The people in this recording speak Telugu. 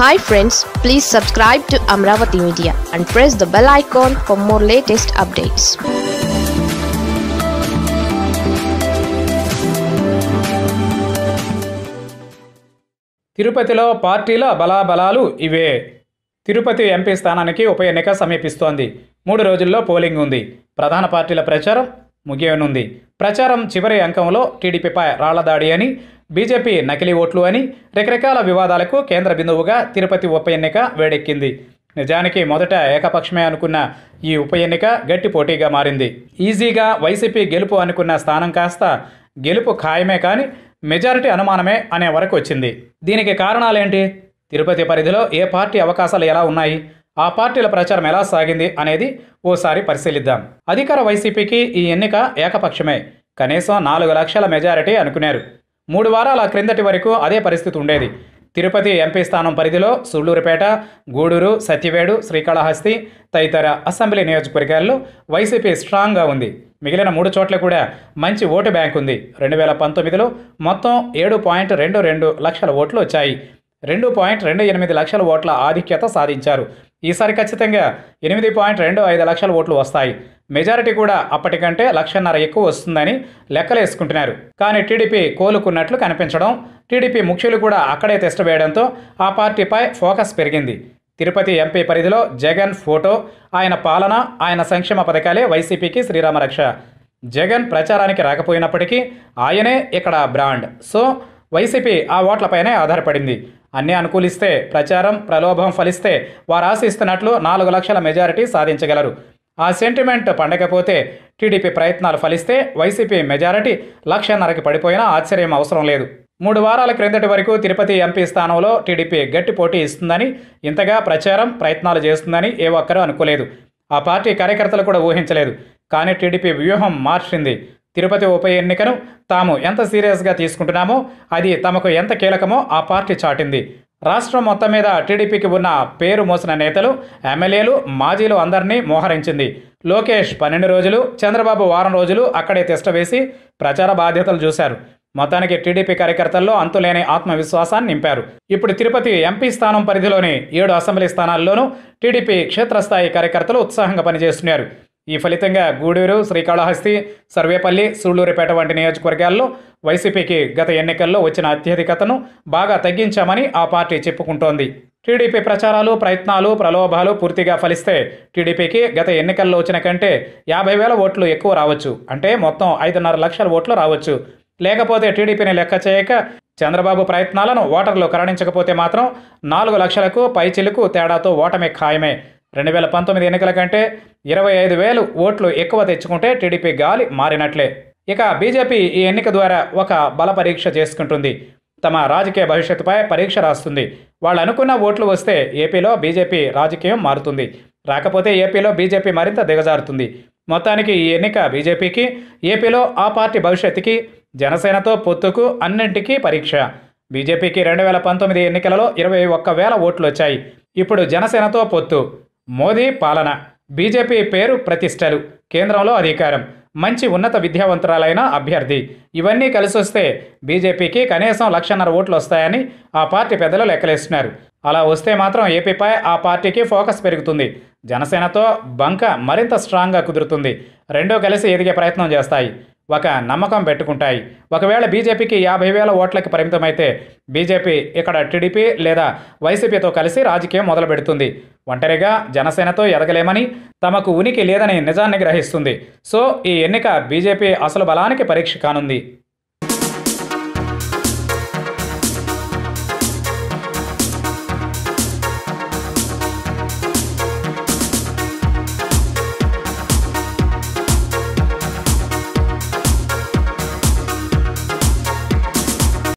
hi friends please subscribe to Amaravati media and press the bell icon for more latest updates తిరుపతిలో పార్టీల బలాబలాలు ఇవే తిరుపతి ఎంపీ స్థానానికి ఉప ఎన్నిక సమీపిస్తోంది మూడు రోజుల్లో పోలింగ్ ఉంది ప్రధాన పార్టీల ప్రచారం ముగియనుంది ప్రచారం చివరి అంకంలో టీడీపీపై రాళ్లదాడి అని బీజేపీ నకిలీ ఓట్లు అని రకరకాల వివాదాలకు కేంద్ర బిందువుగా తిరుపతి ఉప ఎన్నిక వేడెక్కింది నిజానికి మొదట ఏకపక్షమే అనుకున్న ఈ ఉప ఎన్నిక గట్టి పోటీగా మారింది ఈజీగా వైసీపీ గెలుపు అనుకున్న స్థానం కాస్త గెలుపు ఖాయమే కానీ మెజారిటీ అనుమానమే అనే వరకు వచ్చింది దీనికి కారణాలేంటి తిరుపతి పరిధిలో ఏ పార్టీ అవకాశాలు ఎలా ఉన్నాయి ఆ పార్టీల ప్రచారం ఎలా సాగింది అనేది ఓసారి పరిశీలిద్దాం అధికార వైసీపీకి ఈ ఎన్నిక ఏకపక్షమే కనీసం నాలుగు లక్షల మెజారిటీ అనుకున్నారు మూడు వారాల క్రిందటి వరకు అదే పరిస్థితి ఉండేది తిరుపతి ఎంపీ స్థానం పరిధిలో సుళ్లూరుపేట గూడూరు సత్యవేడు శ్రీకాళహస్తి తదితర అసెంబ్లీ నియోజకవర్గాల్లో వైసీపీ స్ట్రాంగ్గా ఉంది మిగిలిన మూడు చోట్ల కూడా మంచి ఓటు బ్యాంక్ ఉంది రెండు వేల పంతొమ్మిదిలో మొత్తం ఏడు పాయింట్ రెండు రెండు లక్షల ఓట్లు వచ్చాయి రెండు పాయింట్ రెండు ఎనిమిది లక్షల ఓట్ల ఆధిక్యత సాధించారు ఈసారి ఖచ్చితంగా ఎనిమిది పాయింట్ రెండు ఐదు లక్షల ఓట్లు వస్తాయి మెజారిటీ కూడా అప్పటికంటే లక్షన్నర ఎక్కువ వస్తుందని లెక్కలేసుకుంటున్నారు కానీ టీడీపీ కోలుకున్నట్లు కనిపించడం టీడీపీ ముఖ్యులు కూడా అక్కడే టెస్ట్ వేయడంతో ఆ పార్టీపై ఫోకస్ పెరిగింది తిరుపతి ఎంపీ పరిధిలో జగన్ ఫోటో ఆయన పాలన ఆయన సంక్షేమ పథకాలే వైసీపీకి శ్రీరామరక్ష జగన్ ప్రచారానికి రాకపోయినప్పటికీ ఆయనే ఇక్కడ బ్రాండ్ సో వైసీపీ ఆ ఓట్లపైనే ఆధారపడింది అన్నీ అనుకూలిస్తే ప్రచారం ప్రలోభం ఫలిస్తే వారు ఆశిస్తున్నట్లు నాలుగు లక్షల మెజారిటీ సాధించగలరు ఆ సెంటిమెంట్ పండకపోతే టీడీపీ ప్రయత్నాలు ఫలిస్తే వైసీపీ మెజారిటీ లక్షన్నరకి పడిపోయినా ఆశ్చర్యం అవసరం లేదు మూడు వారాల క్రిందటి వరకు తిరుపతి ఎంపీ స్థానంలో టీడీపీ గట్టి పోటీ ఇస్తుందని ఇంతగా ప్రచారం ప్రయత్నాలు చేస్తుందని ఏ ఒక్కరూ అనుకోలేదు ఆ పార్టీ కార్యకర్తలు కూడా ఊహించలేదు కానీ టీడీపీ వ్యూహం మార్చింది తిరుపతి ఉప ఎన్నికను తాము ఎంత సీరియస్గా తీసుకుంటున్నామో అది తమకు ఎంత కీలకమో ఆ పార్టీ చాటింది రాష్ట్రం మొత్తం మీద టీడీపీకి ఉన్న పేరు మోసిన నేతలు ఎమ్మెల్యేలు మాజీలు అందరినీ మోహరించింది లోకేష్ పన్నెండు రోజులు చంద్రబాబు వారం రోజులు అక్కడే తిష్టవేసి ప్రచార బాధ్యతలు చూశారు మొత్తానికి టీడీపీ కార్యకర్తల్లో అంతులేని ఆత్మవిశ్వాసాన్ని నింపారు ఇప్పుడు తిరుపతి ఎంపీ స్థానం పరిధిలోని ఏడు అసెంబ్లీ స్థానాల్లోనూ టీడీపీ క్షేత్రస్థాయి కార్యకర్తలు ఉత్సాహంగా పనిచేస్తున్నారు ఈ ఫలితంగా గూడూరు శ్రీకాళహస్తి సర్వేపల్లి సూళ్లూరుపేట వంటి నియోజకవర్గాల్లో వైసీపీకి గత ఎన్నికల్లో వచ్చిన అత్యధికతను బాగా తగ్గించామని ఆ పార్టీ చెప్పుకుంటోంది టీడీపీ ప్రచారాలు ప్రయత్నాలు ప్రలోభాలు పూర్తిగా ఫలిస్తే టీడీపీకి గత ఎన్నికల్లో వచ్చిన కంటే యాభై వేల ఓట్లు ఎక్కువ రావచ్చు అంటే మొత్తం ఐదున్నర లక్షల ఓట్లు రావచ్చు లేకపోతే టీడీపీని లెక్క చేయక చంద్రబాబు ప్రయత్నాలను ఓటర్లు కరణించకపోతే మాత్రం నాలుగు లక్షలకు పైచిలకు తేడాతో ఓటమి ఖాయమే రెండు వేల పంతొమ్మిది ఎన్నికల కంటే ఇరవై ఐదు వేలు ఓట్లు ఎక్కువ తెచ్చుకుంటే టీడీపీ గాలి మారినట్లే ఇక బీజేపీ ఈ ఎన్నిక ద్వారా ఒక బల పరీక్ష చేసుకుంటుంది తమ రాజకీయ భవిష్యత్తుపై పరీక్ష రాస్తుంది వాళ్ళు అనుకున్న ఓట్లు వస్తే ఏపీలో బీజేపీ రాజకీయం మారుతుంది రాకపోతే ఏపీలో బీజేపీ మరింత దిగజారుతుంది మొత్తానికి ఈ ఎన్నిక బీజేపీకి ఏపీలో ఆ పార్టీ భవిష్యత్తుకి జనసేనతో పొత్తుకు అన్నింటికీ పరీక్ష బీజేపీకి రెండు వేల పంతొమ్మిది ఎన్నికలలో ఇరవై ఒక్క వేల ఓట్లు వచ్చాయి ఇప్పుడు జనసేనతో పొత్తు మోదీ పాలన బీజేపీ పేరు ప్రతిష్టలు కేంద్రంలో అధికారం మంచి ఉన్నత విద్యావంతురాలైన అభ్యర్థి ఇవన్నీ కలిసి వస్తే బీజేపీకి కనీసం లక్షన్నర ఓట్లు వస్తాయని ఆ పార్టీ పెద్దలు లెక్కలేస్తున్నారు అలా వస్తే మాత్రం ఏపీపై ఆ పార్టీకి ఫోకస్ పెరుగుతుంది జనసేనతో బంక మరింత స్ట్రాంగ్గా కుదురుతుంది రెండో కలిసి ఎదిగే ప్రయత్నం చేస్తాయి ఒక నమ్మకం పెట్టుకుంటాయి ఒకవేళ బీజేపీకి యాభై వేల ఓట్లకి పరిమితమైతే బీజేపీ ఇక్కడ టీడీపీ లేదా వైసీపీతో కలిసి రాజకీయం మొదలు పెడుతుంది ఒంటరిగా జనసేనతో ఎదగలేమని తమకు ఉనికి లేదని నిజాన్ని గ్రహిస్తుంది సో ఈ ఎన్నిక బీజేపీ అసలు బలానికి పరీక్ష కానుంది